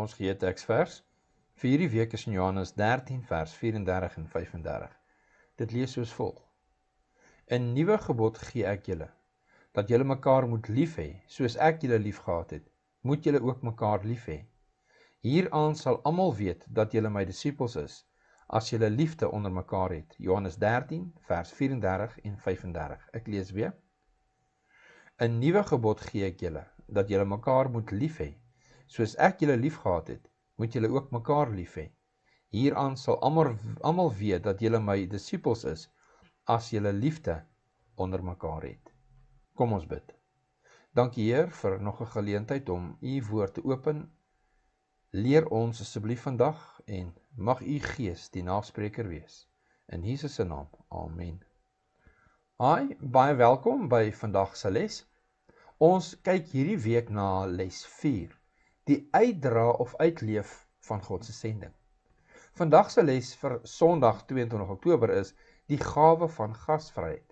ons gee teksvers vir hierdie week is in Johannes 13 vers 34 en 35. Dit lees soos volg: 'n Nuwe gebod gee ek julle, dat julle mekaar moet lief hê soos ek julle liefgehad het. Moet julle ook mekaar lief hê. Hieraan sal almal weet dat julle my disippels is as julle liefde onder mekaar het. Johannes 13 vers 34 en 35. Ek lees weer. 'n Nuwe gebod gee ek julle, dat julle mekaar moet lief hê soos ek julle liefgehad het, moet julle ook mekaar lief hê. Hieraan sal almal almal weet dat julle my disippels is as julle liefde onder mekaar het. Kom ons bid. Dankie Heer vir nog 'n geleentheid om u woord te open. Leer ons asseblief vandag en mag u gees die naspreker wees. In Jesus se naam. Amen. Hi, baie welkom by vandag se les. Ons kyk hierdie week na les 4 die uitdra of uitleef van God se sending. Vandag se les vir Sondag 22 Oktober is die gawe van gasvryheid.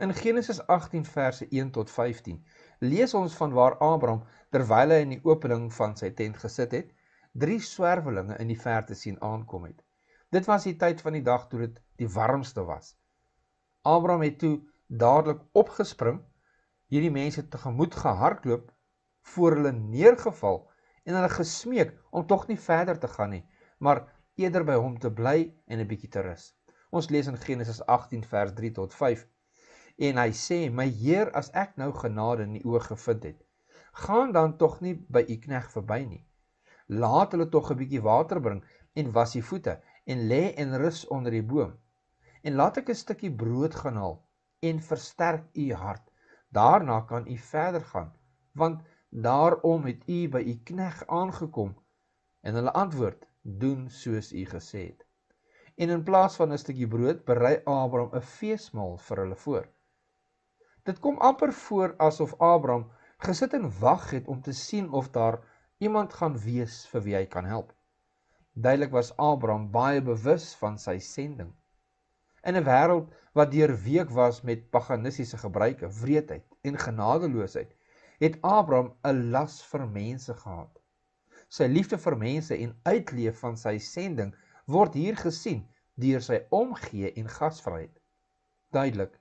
In Genesis 18 verse 1 tot 15 lees ons van waar Abraham terwyl hy in die opening van sy tent gesit het, drie swerwelinge in die verte sien aankom het. Dit was die tyd van die dag toe dit die warmste was. Abraham het toe dadelik opgespring, hierdie mense tegemoet gehardloop voor hulle neergeval en hulle gesmeek om tog nie verder te gaan nie, maar eerder by hom te bly en 'n bietjie te rus. Ons lees in Genesis 18 vers 3 tot 5. En hy sê: "My Heer, as ek nou genade in U oë gevind het, gaan dan tog nie by U knegg verby nie. Laat hulle tog 'n bietjie water bring en was die voete en lê en rus onder die boom. En laat ek 'n stukkie brood gaan haal en versterk U hart. Daarna kan U verder gaan, want Daarom het u by u knegg aangekom en hulle antwoord: "Doen soos u gesê het." En in plaas van 'n stukkie brood berei Abraham 'n feesmaal vir hulle voor. Dit kom amper voor asof Abraham gesit en wag het om te sien of daar iemand gaan wees vir wie hy kan help. Duidelik was Abraham baie bewus van sy sending. In 'n wêreld wat deurweek was met paganistiese gebruike, wreedheid en genadeloosheid, het Abraham 'n las vir mense gehad. Sy liefde vir mense en uitleef van sy sending word hier gesien deur sy omgee en gasvryheid. Duidelik,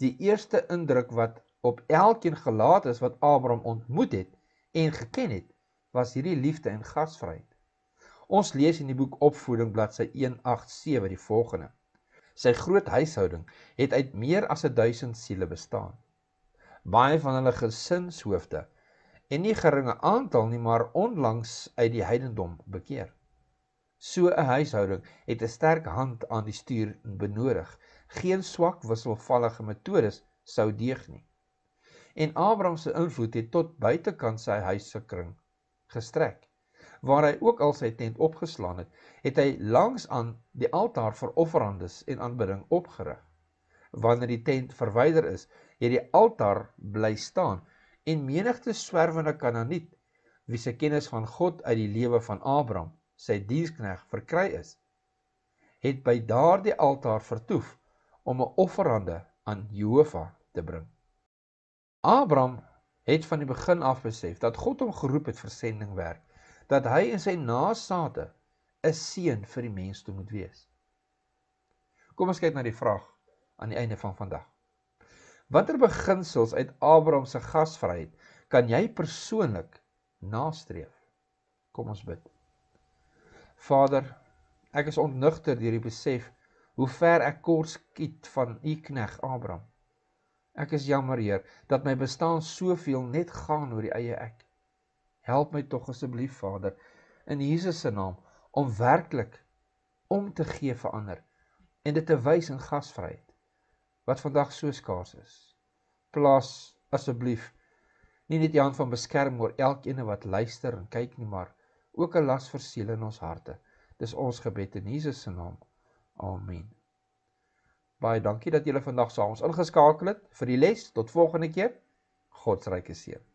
die eerste indruk wat op elkeen gelaat is wat Abraham ontmoet het en geken het, was hierdie liefde en gasvryheid. Ons lees in die boek Opvoeding bladsy 187 die volgende: Sy groot huishouding het uit meer as 1000 siele bestaan baie van hulle gesinshoofde en nie geringe aantal nie, maar onlangs uit die heidendom bekeer. So 'n huishouding het 'n sterk hand aan die stuur benodig. Geen swak wisselvallige metodes sou deeg nie. En Abraham se invloed het tot buitekant sy huis se kring gestrek. Waar hy ook al sy tent opgeslaan het, het hy langs aan die altaar vir offerandes en aanbidding opgerig wanneer die tent verwyder is, het die altaar bly staan en menigte swerwende kananeet wie se kennis van God uit die lewe van Abraham, sy dienskneg, verkry is, het by daardie altaar vertoef om 'n offerande aan Jehovah te bring. Abraham het van die begin af besef dat God hom geroep het vir sendingwerk, dat hy en sy nageslagte 'n seën vir die mens moet wees. Kom ons kyk na die vraag aan die einde van vandag. Watter beginsels uit Abraham se gasvryheid kan jy persoonlik nastreef? Kom ons bid. Vader, ek is ontnugter deur die besef hoe ver ek kort skiet van u knegg Abraham. Ek is jammer, Heer, dat my bestaan soveel net gaan oor die eie ek. Help my tog asseblief, Vader, in Jesus se naam om werklik om te gee vir ander en dit te wys in gasvryheid wat vandag so skaars is. Plaas asseblief nie net die hand van beskerming oor elkeen wat luister en kyk nie, maar ook 'n las vir siele in ons harte. Dis ons gebed in Jesus se naam. Amen. Baie dankie dat julle vandag saam ons ingeskakel het vir die les. Tot volgende keer. God se ryke seën.